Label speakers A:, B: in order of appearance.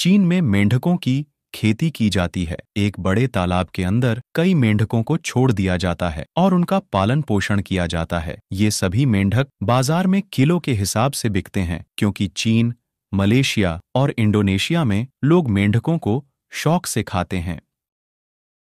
A: चीन में मेंढकों की खेती की जाती है एक बड़े तालाब के अंदर कई मेंढकों को छोड़ दिया जाता है और उनका पालन पोषण किया जाता है ये सभी मेंढक बाजार में किलो के हिसाब से बिकते हैं क्योंकि चीन मलेशिया और इंडोनेशिया में लोग मेंढकों को शौक से खाते हैं